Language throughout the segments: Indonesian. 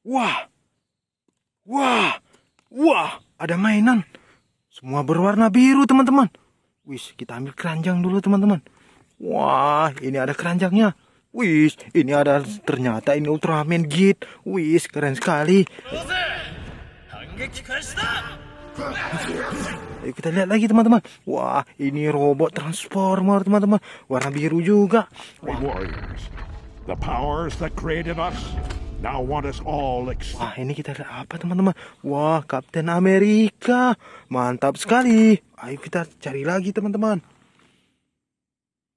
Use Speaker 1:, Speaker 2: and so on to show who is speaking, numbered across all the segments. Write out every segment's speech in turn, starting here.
Speaker 1: Wah, wah, wah, ada mainan. Semua berwarna biru, teman-teman. Wis, kita ambil keranjang dulu, teman-teman. Wah, ini ada keranjangnya. Wis, ini ada ternyata ini Ultraman Git. Wis, keren sekali. Ayo kita lihat lagi teman-teman. Wah, ini robot transformer teman-teman. Warna biru juga. Wah. The powers that created us now want us all Wah, ini kita ada apa teman-teman? Wah, Kapten Amerika. Mantap sekali. Ayo kita cari lagi teman-teman.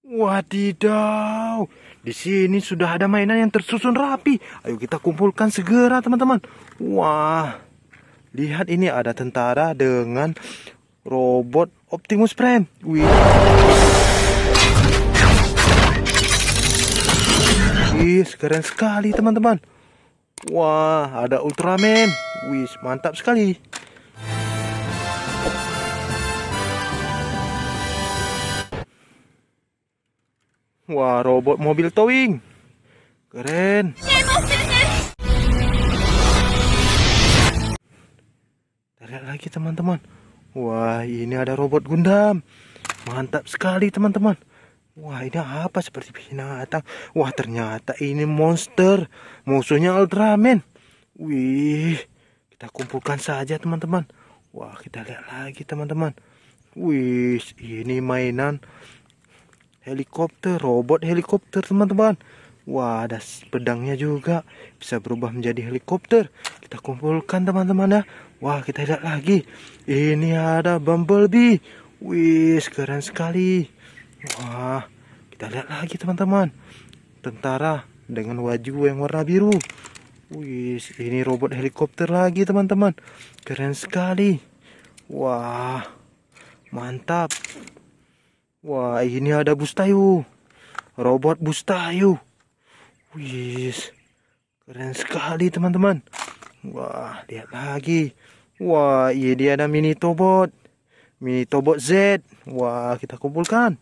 Speaker 1: Wadidaw. Di sini sudah ada mainan yang tersusun rapi. Ayo kita kumpulkan segera teman-teman. Wah. Lihat ini ada tentara dengan robot Optimus Prime. Wih. Wih, keren sekali teman-teman. Wah, ada Ultraman. Wis, mantap sekali. Wah, robot mobil towing. Keren. Lihat lagi teman-teman. Wah, ini ada robot Gundam. Mantap sekali teman-teman. Wah ini apa seperti binatang Wah ternyata ini monster Musuhnya Ultraman Wih Kita kumpulkan saja teman-teman Wah kita lihat lagi teman-teman Wih ini mainan Helikopter Robot helikopter teman-teman Wah ada pedangnya juga Bisa berubah menjadi helikopter Kita kumpulkan teman-teman ya Wah kita lihat lagi Ini ada Bumblebee Wih keren sekali Wah, kita lihat lagi teman-teman. Tentara dengan baju yang warna biru. Wih, ini robot helikopter lagi teman-teman. Keren sekali. Wah, mantap. Wah, ini ada Bustayu. Robot Bustayu. Wih, keren sekali teman-teman. Wah, lihat lagi. Wah, ini ada mini tobot. Mini tobot Z. Wah, kita kumpulkan.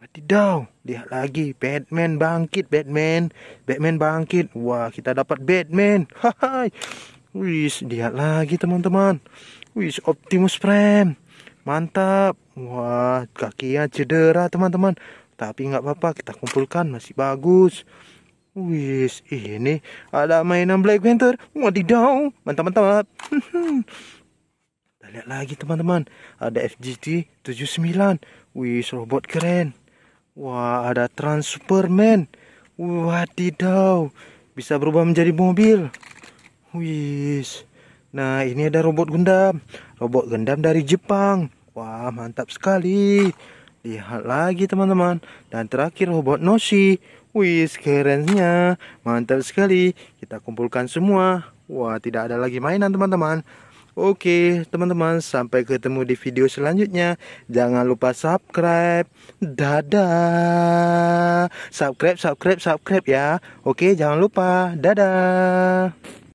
Speaker 1: Wadidaw, lihat lagi Batman bangkit Batman. Batman bangkit. Wah, kita dapat Batman. Hai. Wis, lihat lagi teman-teman. Wis, Optimus Prime. Mantap. Wah, kakinya cedera teman-teman. Tapi nggak apa-apa, kita kumpulkan masih bagus. Wis, ini ada mainan Black Panther. Wadidaw, mantap-mantap. Kita lihat lagi teman-teman. Ada FGT 79. Wis, robot keren. Wah, ada Transperman. Wadidaw, bisa berubah menjadi mobil. Wis. Nah, ini ada robot Gundam. Robot Gundam dari Jepang. Wah, mantap sekali. Lihat lagi teman-teman. Dan terakhir robot Noshi. Wis, kerennya. Mantap sekali. Kita kumpulkan semua. Wah, tidak ada lagi mainan teman-teman. Oke teman-teman sampai ketemu di video selanjutnya Jangan lupa subscribe Dadah Subscribe subscribe subscribe ya Oke jangan lupa Dadah